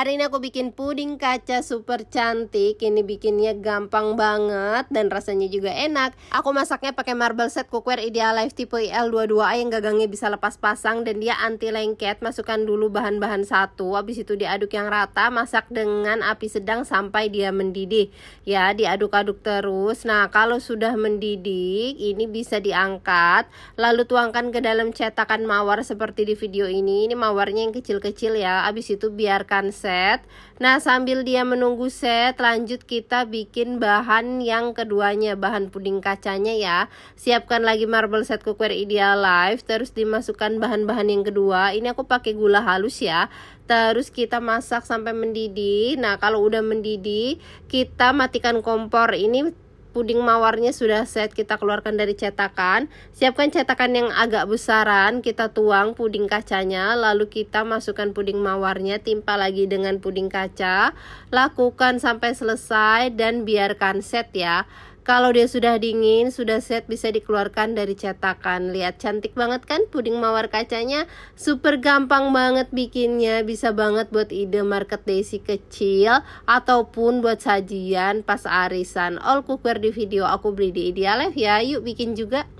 Hari ini aku bikin puding kaca super cantik. Ini bikinnya gampang banget dan rasanya juga enak. Aku masaknya pakai marble set cookware Ideal Life tipe IL22A yang gagangnya bisa lepas pasang dan dia anti lengket. Masukkan dulu bahan-bahan satu, habis itu diaduk yang rata, masak dengan api sedang sampai dia mendidih. Ya, diaduk-aduk terus. Nah, kalau sudah mendidih, ini bisa diangkat, lalu tuangkan ke dalam cetakan mawar seperti di video ini. Ini mawarnya yang kecil-kecil ya. Habis itu biarkan set set. Nah, sambil dia menunggu set, lanjut kita bikin bahan yang keduanya, bahan puding kacanya ya. Siapkan lagi marble set cookware Ideal Life, terus dimasukkan bahan-bahan yang kedua. Ini aku pakai gula halus ya. Terus kita masak sampai mendidih. Nah, kalau udah mendidih, kita matikan kompor. Ini puding mawarnya sudah set kita keluarkan dari cetakan siapkan cetakan yang agak besaran kita tuang puding kacanya lalu kita masukkan puding mawarnya timpa lagi dengan puding kaca lakukan sampai selesai dan biarkan set ya kalau dia sudah dingin, sudah set bisa dikeluarkan dari cetakan. Lihat cantik banget kan puding mawar kacanya? Super gampang banget bikinnya, bisa banget buat ide market daisy kecil ataupun buat sajian pas arisan. All cookware di video aku beli di Idealife ya. Yuk bikin juga.